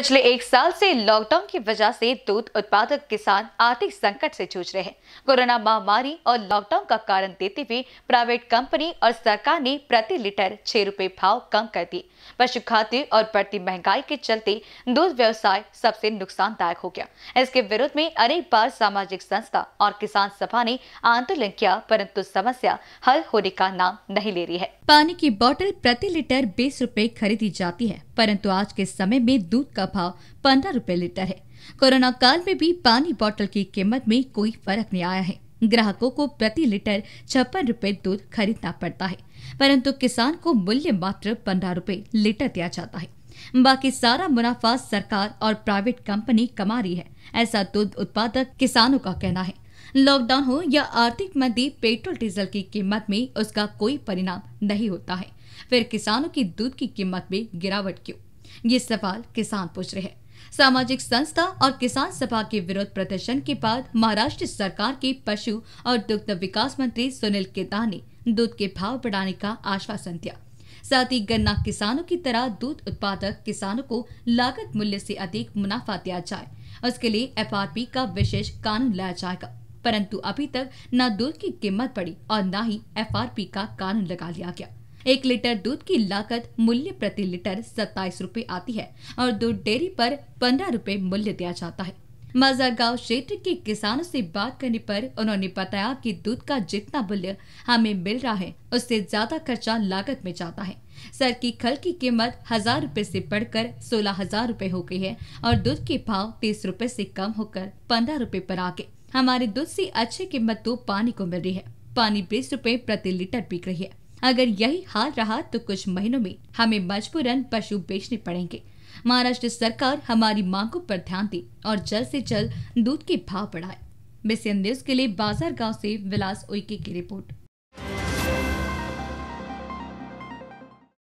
पिछले एक साल से लॉकडाउन की वजह से दूध उत्पादक किसान आर्थिक संकट से जूझ रहे हैं कोरोना महामारी और लॉकडाउन का कारण देते हुए प्राइवेट कंपनी और सरकार ने प्रति लीटर छह रूपए भाव कम कर दिए पशु खाद्य और बढ़ती महंगाई के चलते दूध व्यवसाय सबसे नुकसानदायक हो गया इसके विरोध में अनेक बार सामाजिक संस्था और किसान सभा ने आंदोलन किया परंतु समस्या हल होने का नाम नहीं ले रही है पानी की बोतल प्रति लीटर बीस रूपए खरीदी जाती है परंतु आज के समय में दूध का भाव पंद्रह रूपए लीटर है कोरोना काल में भी पानी बॉटल की कीमत में कोई फर्क नहीं आया है ग्राहकों को प्रति लीटर छप्पन रूपए दूध खरीदना पड़ता है परंतु किसान को मूल्य मात्र पंद्रह रूपए लीटर दिया जाता है बाकी सारा मुनाफा सरकार और प्राइवेट कंपनी कमा रही है ऐसा दूध उत्पादक किसानों का कहना है लॉकडाउन हो या आर्थिक मंदी पेट्रोल डीजल की कीमत में उसका कोई परिणाम नहीं होता है फिर किसानों की दूध की कीमत में गिरावट क्यों ये सवाल किसान पूछ रहे हैं सामाजिक संस्था और किसान सभा के विरोध प्रदर्शन के बाद महाराष्ट्र सरकार के पशु और दुग्ध विकास मंत्री सुनील केदार ने दूध के भाव बढ़ाने का आश्वासन दिया साथ ही गन्ना किसानों की तरह दूध उत्पादक किसानों को लागत मूल्य से अधिक मुनाफा दिया जाए उसके लिए एफ का विशेष कानून लाया जाएगा परंतु अभी तक न दूध की कीमत पड़ी और न ही एफ का कानून लगा लिया गया एक लीटर दूध की लागत मूल्य प्रति लीटर सत्ताईस रूपए आती है और दूध डेयरी पर पंद्रह रूपए मूल्य दिया जाता है गाँव क्षेत्र के किसानों से बात करने पर उन्होंने बताया कि दूध का जितना मूल्य हमें मिल रहा है उससे ज्यादा खर्चा लागत में जाता है सर की खल की कीमत हजार रूपए से बढ़कर सोलह हजार रूपए हो गई है और दूध के भाव तीस रूपए से कम होकर पंद्रह रूपए पर आ गए हमारे दूध से अच्छी कीमत तो पानी को मिल रही है पानी बीस रूपए प्रति लीटर बिक रही है अगर यही हाल रहा तो कुछ महीनों में हमें मजबूरन पशु बेचने पड़ेंगे महाराष्ट्र सरकार हमारी मांगों पर ध्यान दे और जल्द से जल्द दूध के भाव बढ़ाए बिस्यन न्यूज के लिए बाजार गांव से विलास उइके की रिपोर्ट